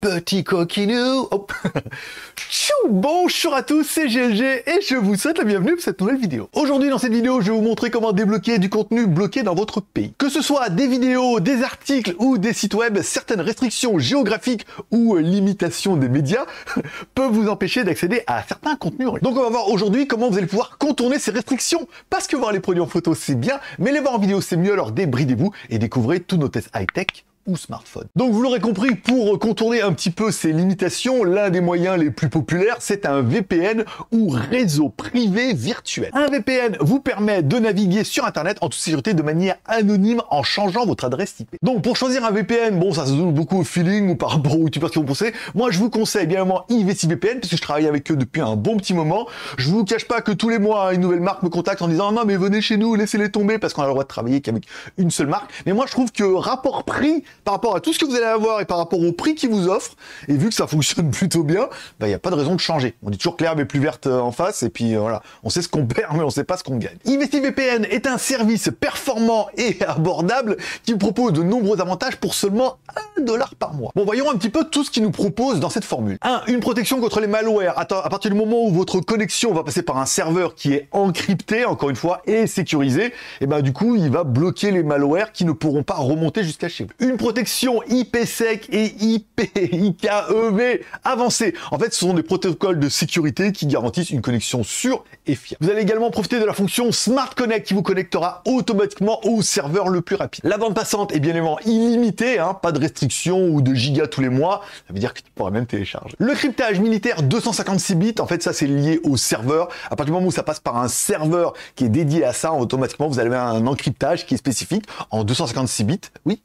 Petit coquinou Bonjour à tous, c'est GLG et je vous souhaite la bienvenue pour cette nouvelle vidéo. Aujourd'hui dans cette vidéo, je vais vous montrer comment débloquer du contenu bloqué dans votre pays. Que ce soit des vidéos, des articles ou des sites web, certaines restrictions géographiques ou limitations des médias peuvent vous empêcher d'accéder à certains contenus. Donc on va voir aujourd'hui comment vous allez pouvoir contourner ces restrictions. Parce que voir les produits en photo c'est bien, mais les voir en vidéo c'est mieux, alors débridez-vous et découvrez tous nos tests high-tech smartphone. Donc vous l'aurez compris, pour contourner un petit peu ces limitations, l'un des moyens les plus populaires, c'est un VPN ou réseau privé virtuel. Un VPN vous permet de naviguer sur Internet en toute sécurité de manière anonyme en changeant votre adresse IP. Donc pour choisir un VPN, bon ça se donne beaucoup au feeling ou par rapport aux youtubeurs qui vont penser, moi je vous conseille bien évidemment vpn parce que je travaille avec eux depuis un bon petit moment. Je vous cache pas que tous les mois une nouvelle marque me contacte en disant non mais venez chez nous, laissez-les tomber parce qu'on a le droit de travailler qu'avec une seule marque. Mais moi je trouve que rapport prix, par rapport à tout ce que vous allez avoir et par rapport au prix qu'il vous offre, Et vu que ça fonctionne plutôt bien, bah, il n'y a pas de raison de changer. On dit toujours que l'herbe est plus verte euh, en face et puis euh, voilà, on sait ce qu'on perd mais on sait pas ce qu'on gagne. InvestiVPN est un service performant et abordable qui propose de nombreux avantages pour seulement 1 dollar par mois. Bon, voyons un petit peu tout ce qu'il nous propose dans cette formule. 1. Une protection contre les malwares. Attends, à partir du moment où votre connexion va passer par un serveur qui est encrypté, encore une fois, et sécurisé, et eh ben du coup, il va bloquer les malwares qui ne pourront pas remonter jusqu'à chez vous protection IPsec et IPIKEV avancé. En fait, ce sont des protocoles de sécurité qui garantissent une connexion sûre et fiable. Vous allez également profiter de la fonction Smart Connect qui vous connectera automatiquement au serveur le plus rapide. La bande passante est bien évidemment illimitée, hein, pas de restrictions ou de gigas tous les mois. Ça veut dire que tu pourras même télécharger. Le cryptage militaire 256 bits, en fait, ça c'est lié au serveur. À partir du moment où ça passe par un serveur qui est dédié à ça, automatiquement vous avez un encryptage qui est spécifique en 256 bits. Oui,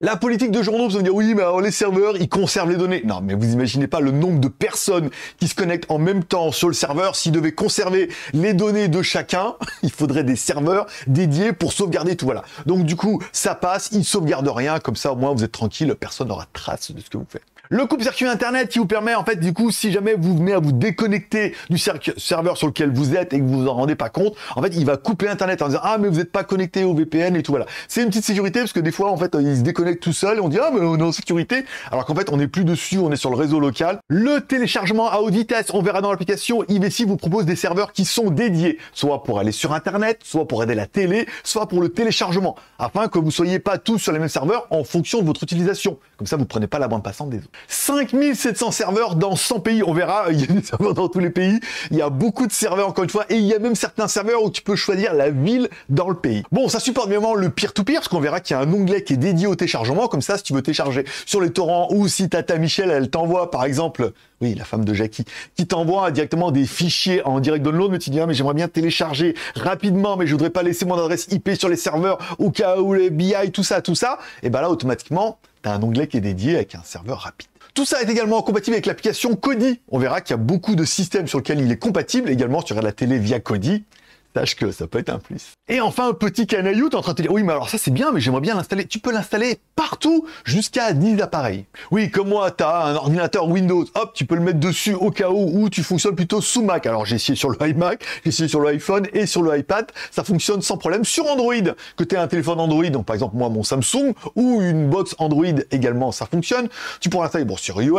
la politique de journaux, vous allez dire, oui, mais les serveurs, ils conservent les données. Non, mais vous imaginez pas le nombre de personnes qui se connectent en même temps sur le serveur. S'ils devaient conserver les données de chacun, il faudrait des serveurs dédiés pour sauvegarder tout. Voilà. Donc, du coup, ça passe, ils sauvegardent rien. Comme ça, au moins, vous êtes tranquille, personne n'aura trace de ce que vous faites. Le coupe-circuit internet qui vous permet, en fait, du coup, si jamais vous venez à vous déconnecter du serveur sur lequel vous êtes et que vous vous en rendez pas compte, en fait, il va couper internet en disant ah mais vous n'êtes pas connecté au VPN et tout voilà. C'est une petite sécurité parce que des fois, en fait, il se déconnecte tout seul et on dit ah mais on est en sécurité, alors qu'en fait, on n'est plus dessus, on est sur le réseau local. Le téléchargement à haute vitesse, on verra dans l'application. IVC vous propose des serveurs qui sont dédiés, soit pour aller sur internet, soit pour aider la télé, soit pour le téléchargement, afin que vous soyez pas tous sur les mêmes serveurs en fonction de votre utilisation. Comme ça, vous prenez pas la bande passante des autres. 5700 serveurs dans 100 pays, on verra, il y a des serveurs dans tous les pays, il y a beaucoup de serveurs encore une fois, et il y a même certains serveurs où tu peux choisir la ville dans le pays. Bon, ça supporte bien le peer-to-peer, parce qu'on verra qu'il y a un onglet qui est dédié au téléchargement, comme ça, si tu veux télécharger sur les torrents, ou si Tata Michel, elle t'envoie par exemple, oui, la femme de Jackie, qui t'envoie directement des fichiers en direct download, mais tu dis, ah, mais j'aimerais bien télécharger rapidement, mais je voudrais pas laisser mon adresse IP sur les serveurs, ou KO, les BI, tout ça, tout ça, et ben là, automatiquement, un onglet qui est dédié avec un serveur rapide. Tout ça est également compatible avec l'application Kodi. On verra qu'il y a beaucoup de systèmes sur lesquels il est compatible, également sur la télé via Kodi que ça peut être un plus. Et enfin, un petit canaillou, t'es en train de te dire, oui, mais alors ça c'est bien, mais j'aimerais bien l'installer. Tu peux l'installer partout jusqu'à 10 appareils. Oui, comme moi, tu as un ordinateur Windows, hop, tu peux le mettre dessus au cas où, Ou tu fonctionnes plutôt sous Mac. Alors j'ai essayé sur le iMac, j'ai essayé sur l'iPhone et sur le iPad, ça fonctionne sans problème sur Android. Que tu t'aies un téléphone Android, donc par exemple moi mon Samsung, ou une box Android également, ça fonctionne. Tu pourras l'installer bon, sur iOS,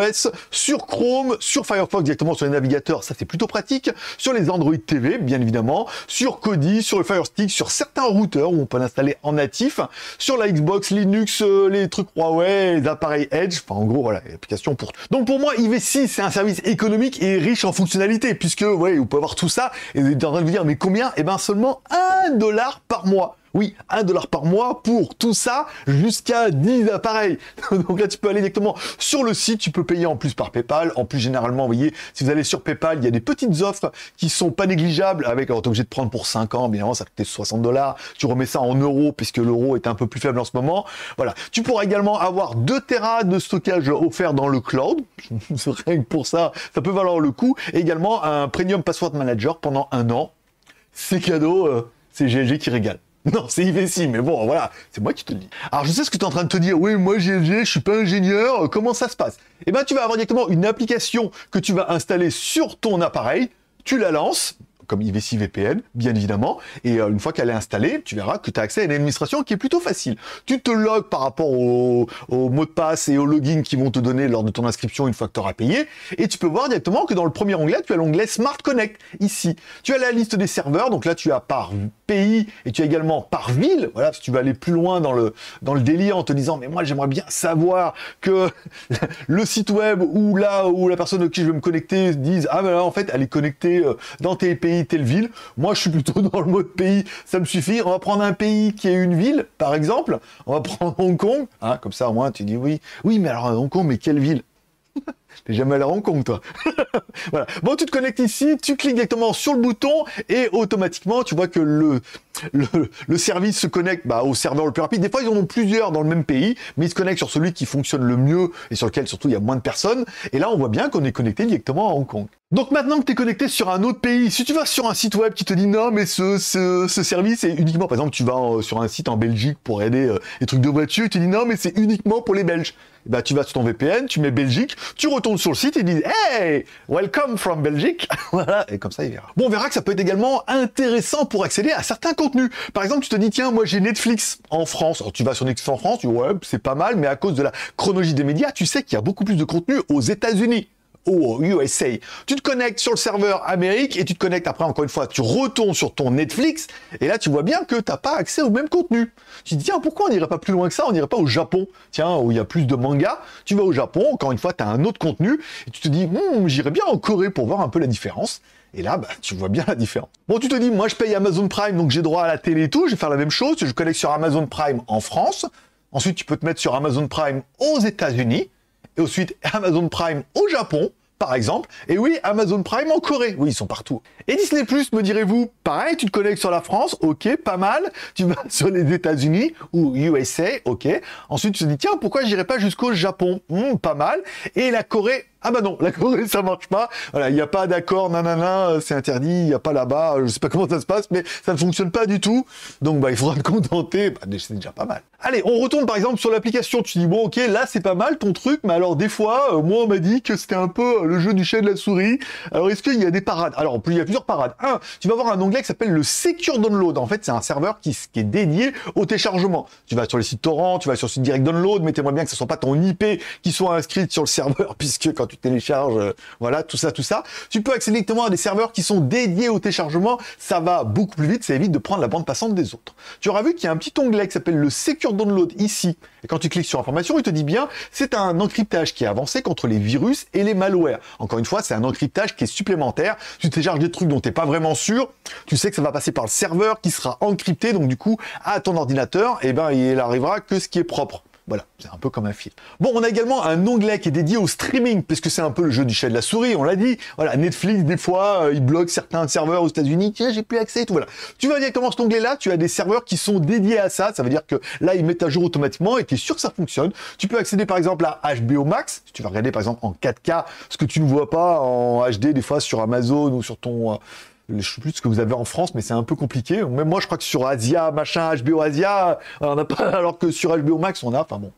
sur Chrome, sur Firefox directement sur les navigateurs, ça c'est plutôt pratique. Sur les Android TV, bien évidemment, sur sur Kodi, sur le Fire Stick, sur certains routeurs où on peut l'installer en natif, sur la Xbox, Linux, euh, les trucs Huawei, les appareils Edge, enfin en gros voilà, l'application pour... Donc pour moi, IV6, c'est un service économique et riche en fonctionnalités, puisque voyez, vous pouvez avoir tout ça, et vous êtes en train de vous dire, mais combien Eh ben seulement un dollar par mois. Oui, 1 dollar par mois pour tout ça jusqu'à 10 appareils. Donc là, tu peux aller directement sur le site, tu peux payer en plus par PayPal. En plus, généralement, vous voyez, si vous allez sur PayPal, il y a des petites offres qui sont pas négligeables avec, alors t'es obligé de prendre pour 5 ans, bien évidemment, ça coûtait 60 dollars. Tu remets ça en euros puisque l'euro est un peu plus faible en ce moment. Voilà. Tu pourras également avoir 2 terrains de stockage offert dans le cloud. Rien que pour ça, ça peut valoir le coup. Et également un Premium Password Manager pendant un an. C'est cadeau, euh, c'est GLG qui régale. Non, c'est IVC, mais bon, voilà, c'est moi qui te le dis. Alors, je sais ce que tu es en train de te dire. Oui, moi, j'ai je suis pas ingénieur, euh, comment ça se passe Eh bien, tu vas avoir directement une application que tu vas installer sur ton appareil, tu la lances, comme IVC VPN, bien évidemment. Et euh, une fois qu'elle est installée, tu verras que tu as accès à une administration qui est plutôt facile. Tu te logs par rapport aux au mots de passe et aux login qui vont te donner lors de ton inscription une fois que tu auras payé. Et tu peux voir directement que dans le premier onglet, tu as l'onglet Smart Connect ici. Tu as la liste des serveurs. Donc là, tu as par pays et tu as également par ville. Voilà, si tu veux aller plus loin dans le, dans le délire en te disant, mais moi j'aimerais bien savoir que le site web ou là où la personne à qui je vais me connecter dise, ah ben là en fait elle est connectée euh, dans tel pays, telle ville. Moi je suis plutôt dans le mode pays, ça me suffit. On va prendre un pays qui est une ville, par exemple. On va prendre Hong Kong, ah, comme ça au moins tu dis oui. Oui, mais alors euh, Hong Kong, mais quelle ville T'es jamais à la Hong Kong, toi. voilà. Bon, tu te connectes ici, tu cliques directement sur le bouton et automatiquement, tu vois que le, le, service se connecte bah, au serveur le plus rapide. Des fois, ils en ont plusieurs dans le même pays, mais ils se connectent sur celui qui fonctionne le mieux et sur lequel surtout il y a moins de personnes. Et là, on voit bien qu'on est connecté directement à Hong Kong. Donc maintenant que tu es connecté sur un autre pays, si tu vas sur un site web qui te dit non mais ce, ce, service est uniquement, par exemple tu vas euh, sur un site en Belgique pour aider les euh, trucs de voiture, tu dis non mais c'est uniquement pour les Belges. bah tu vas sur ton VPN, tu mets Belgique, tu retourne sur le site et disent « Hey, welcome from Belgique. voilà, et comme ça, il verra. Bon, on verra que ça peut être également intéressant pour accéder à certains contenus. Par exemple, tu te dis Tiens, moi j'ai Netflix en France. Alors, tu vas sur Netflix en France, tu dis Ouais, c'est pas mal, mais à cause de la chronologie des médias, tu sais qu'il y a beaucoup plus de contenu aux États-Unis au USA. Tu te connectes sur le serveur Amérique et tu te connectes après, encore une fois, tu retournes sur ton Netflix et là, tu vois bien que tu n'as pas accès au même contenu. Tu te dis, tiens, ah, pourquoi on n'irait pas plus loin que ça On n'irait pas au Japon, tiens, où il y a plus de mangas. Tu vas au Japon, encore une fois, tu as un autre contenu et tu te dis, hmm, j'irais bien en Corée pour voir un peu la différence. Et là, bah, tu vois bien la différence. Bon, tu te dis, moi, je paye Amazon Prime, donc j'ai droit à la télé et tout. Je vais faire la même chose. Je connecte sur Amazon Prime en France. Ensuite, tu peux te mettre sur Amazon Prime aux États-Unis ensuite Amazon Prime au Japon, par exemple, et oui, Amazon Prime en Corée, oui, ils sont partout. Et Disney Plus, me direz-vous, pareil, tu te connectes sur la France, ok, pas mal, tu vas sur les États-Unis ou USA, ok. Ensuite, tu te dis, tiens, pourquoi j'irai pas jusqu'au Japon hmm, Pas mal. Et la Corée, ah bah non, la ça marche pas. Voilà, il n'y a pas d'accord, nanana, euh, c'est interdit, il n'y a pas là-bas, euh, je sais pas comment ça se passe, mais ça ne fonctionne pas du tout. Donc bah il faudra contenter, bah, c'est déjà pas mal. Allez, on retourne par exemple sur l'application, tu dis bon ok, là c'est pas mal ton truc, mais alors des fois, euh, moi on m'a dit que c'était un peu le jeu du chat de la souris. Alors est-ce qu'il y a des parades Alors plus il y a plusieurs parades. Un, tu vas voir un onglet qui s'appelle le Secure Download. En fait c'est un serveur qui, qui, est dédié au téléchargement. Tu vas sur les sites Torrent, tu vas sur le site direct download, Mettez-moi bien que ce soit pas ton IP qui soit inscrite sur le serveur, puisque quand tu télécharges, euh, voilà, tout ça, tout ça. Tu peux accéder directement à des serveurs qui sont dédiés au téléchargement, ça va beaucoup plus vite, ça évite de prendre la bande passante des autres. Tu auras vu qu'il y a un petit onglet qui s'appelle le Secure Download ici, et quand tu cliques sur information, il te dit bien, c'est un encryptage qui est avancé contre les virus et les malwares. Encore une fois, c'est un encryptage qui est supplémentaire, tu télécharges des trucs dont n'es pas vraiment sûr, tu sais que ça va passer par le serveur qui sera encrypté, donc du coup, à ton ordinateur, eh ben il arrivera que ce qui est propre. Voilà, c'est un peu comme un fil. Bon, on a également un onglet qui est dédié au streaming, puisque c'est un peu le jeu du chat de la souris, on l'a dit. Voilà, Netflix, des fois, euh, il bloque certains serveurs aux États-Unis. Tiens, j'ai plus accès tout. Voilà. Tu vas comment cet onglet-là, tu as des serveurs qui sont dédiés à ça. Ça veut dire que là, ils mettent à jour automatiquement et tu es sûr que ça fonctionne. Tu peux accéder par exemple à HBO Max, si tu vas regarder par exemple en 4K, ce que tu ne vois pas en HD des fois sur Amazon ou sur ton. Euh, je sais plus ce que vous avez en France, mais c'est un peu compliqué. moi, je crois que sur Asia, machin, HBO Asia, on n'a pas, alors que sur HBO Max, on a, enfin bon.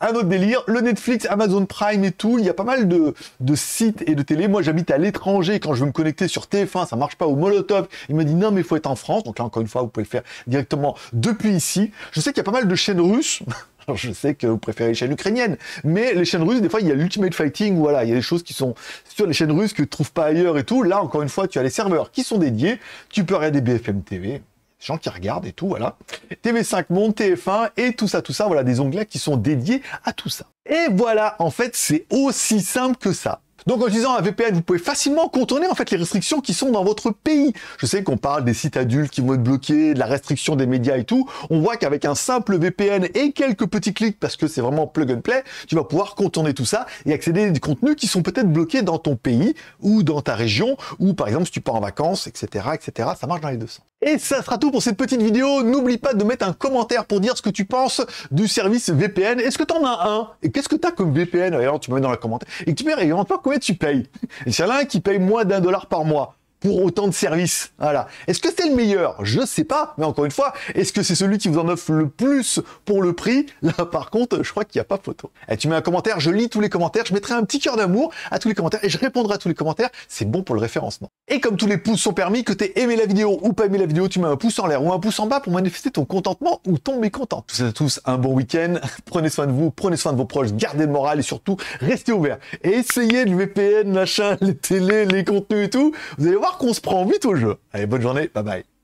Un autre délire, le Netflix, Amazon Prime et tout, il y a pas mal de, sites et de télé. Moi j'habite à l'étranger, quand je veux me connecter sur TF1, ça marche pas au Molotov. Il me dit non mais il faut être en France, donc là encore une fois vous pouvez le faire directement depuis ici. Je sais qu'il y a pas mal de chaînes russes je sais que vous préférez les chaînes ukrainiennes, mais les chaînes russes, des fois, il y a l'Ultimate Fighting, voilà, il y a des choses qui sont sur les chaînes russes que tu trouves pas ailleurs et tout. Là, encore une fois, tu as les serveurs qui sont dédiés, tu peux regarder BFM TV, gens qui regardent et tout, voilà. TV5 Monde, TF1 et tout ça, tout ça, voilà, des onglets qui sont dédiés à tout ça. Et voilà, en fait, c'est aussi simple que ça. Donc en utilisant un VPN, vous pouvez facilement contourner en fait les restrictions qui sont dans votre pays. Je sais qu'on parle des sites adultes qui vont être bloqués, de la restriction des médias et tout. On voit qu'avec un simple VPN et quelques petits clics, parce que c'est vraiment plug and play, tu vas pouvoir contourner tout ça et accéder à des contenus qui sont peut-être bloqués dans ton pays ou dans ta région, ou par exemple si tu pars en vacances, etc., etc. Ça marche dans les deux sens. Et ça sera tout pour cette petite vidéo. N'oublie pas de mettre un commentaire pour dire ce que tu penses du service VPN. Est-ce que t'en as un Et qu'est-ce que t'as comme VPN Alors tu me mets dans la commentaire. Et tu me pas combien tu payes. Et y en a un qui paye moins d'un dollar par mois pour autant de services. Voilà. Est-ce que c'est le meilleur Je ne sais pas, mais encore une fois, est-ce que c'est celui qui vous en offre le plus pour le prix Là, par contre, je crois qu'il n'y a pas photo. Et eh, tu mets un commentaire, je lis tous les commentaires, je mettrai un petit cœur d'amour à tous les commentaires et je répondrai à tous les commentaires. C'est bon pour le référencement. Et comme tous les pouces sont permis, que tu aies aimé la vidéo ou pas aimé la vidéo, tu mets un pouce en l'air ou un pouce en bas pour manifester ton contentement ou ton mécontent. Tous à tous, un bon week-end. Prenez soin de vous, prenez soin de vos proches, gardez le moral et surtout, restez ouverts. essayez le VPN, machin, les télés, les contenus et tout. Vous allez voir qu'on se prend vite au jeu. Allez, bonne journée, bye bye.